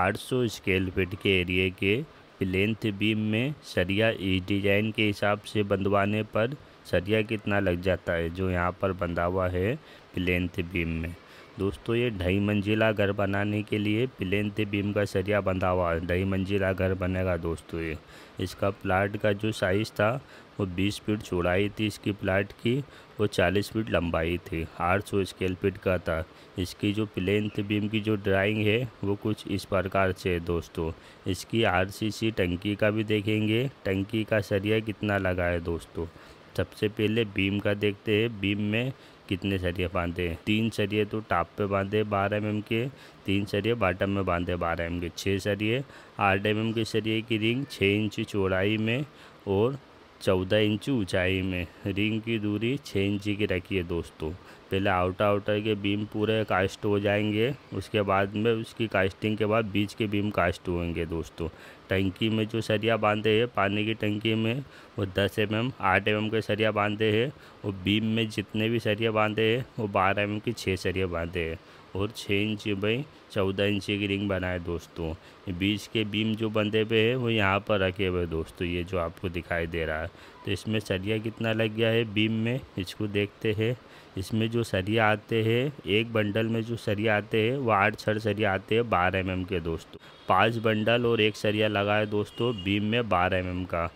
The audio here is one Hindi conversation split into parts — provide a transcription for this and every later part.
800 स्केल फिट के एरिए के प्लेंथ बीम में सरिया इस डिज़ाइन के हिसाब से बंधवाने पर सरिया कितना लग जाता है जो यहाँ पर बंधा हुआ है प्लेंथ बीम में दोस्तों ये ढाई मंजिला घर बनाने के लिए प्लेन थे बीम का सरिया बंधा हुआ है ढाई मंजिला घर बनेगा दोस्तों ये इसका प्लाट का जो साइज़ था वो 20 फीट चौड़ाई थी इसकी प्लाट की वो 40 फीट लंबाई थी 800 स्केल फीट का था इसकी जो प्लेन थे बीम की जो ड्राइंग है वो कुछ इस प्रकार से है दोस्तों इसकी सी टंकी का भी देखेंगे टंकी का सरिया कितना लगा है दोस्तों सबसे पहले बीम का देखते हैं बीम में कितने सरिये बांधे हैं तीन सरिये तो टॉप पे बांधे बारह एम के तीन सरिये बॉटम में बांधे बारह एम के छः सरिये आठ एम के सरिये की रिंग छः इंच चौड़ाई में और चौदह इंच ऊंचाई में रिंग की दूरी छः इंच की रखी है दोस्तों पहले आउटर आउटर के बीम पूरे कास्ट हो जाएंगे उसके बाद में उसकी कास्टिंग के बाद बीच के बीम कास्ट होंगे दोस्तों टंकी में जो सरिया बांधे हैं पानी की टंकी में वो दस एम एम आठ एम एम के सरिया बांधे हैं और बीम में जितने भी सरिया बांधे हैं वो बारह एम एम के छः सरिया बांधे हैं और छः इंच बाई चौदह इंच की रिंग बनाए दोस्तों बीच के बीम जो बंधे हुए हैं वो यहाँ पर रखे हुए दोस्तों ये जो आपको दिखाई दे रहा है तो इसमें सरिया कितना लग गया है बीम में इसको देखते हैं इसमें जो सरिया आते हैं एक बंडल में जो सरिया आते हैं वो आठ छड़ सरिया आते हैं बारह एम के दोस्तों पांच बंडल और एक सरिया लगा है दोस्तों बीम में बारह एम का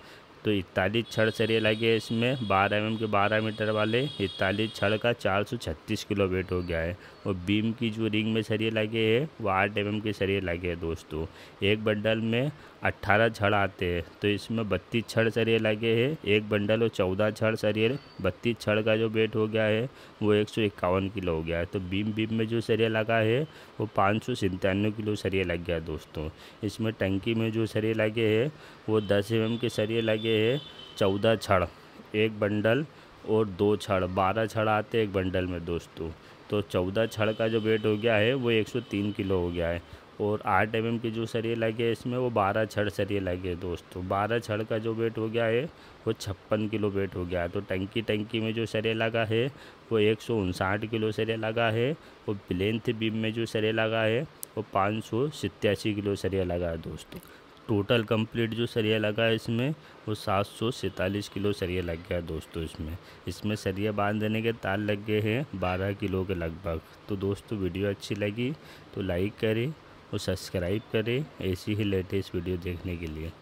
तो इकतालीस छड़ सरिया लगे इसमें बारह एम के बारह मीटर वाले इकतालीस छड़ का चार सौ छत्तीस किलो वेट हो गया है और बीम की जो रिंग में सरिया लगे है वो आठ एम के सरिया लगे हैं दोस्तों एक बंडल में अट्ठारह छड़ आते हैं तो इसमें बत्तीस छड़ सरिया लगे हैं एक बंडल और चौदह छड़ सरिया बत्तीस छड़ का जो वेट हो गया है वो एक सौ इक्यावन किलो हो गया है तो बीम बीम में जो सरिया लगा है वो पाँच सौ सन्तानवे किलो सरिया लग गया दोस्तों इसमें टंकी में जो सरिया लगे है वो दस एम के सरिया लगे है चौदह छड़ एक बंडल और दो छड़ बारह छड़ आते एक बंडल में दोस्तों तो चौदह छड़ का जो वेट हो गया है वो एक सौ तीन किलो हो गया है और आठ एम की जो सरिये लगे इसमें वो बारह छड़ सरिये लगे दोस्तों बारह छड़ का जो वेट हो गया है वो छप्पन किलो वेट हो गया है तो टंकी टंकी में जो सरे लगा है वो एक सौ उनसाठ किलो सरे लगा है और प्लेंथ बीम में जो सरे लगा है वो पाँच सौ सत्यासी किलो सरिया लगा है दोस्तों टोटल कंप्लीट जो सरिया लगा है इसमें वो सात सौ सैंतालीस किलो सरिया लग गया दोस्तों इसमें इसमें सरिया बांध देने के तार लग गए हैं बारह किलो के लगभग तो दोस्तों वीडियो अच्छी लगी तो लाइक करें और सब्सक्राइब करें ऐसी ही लेटेस्ट वीडियो देखने के लिए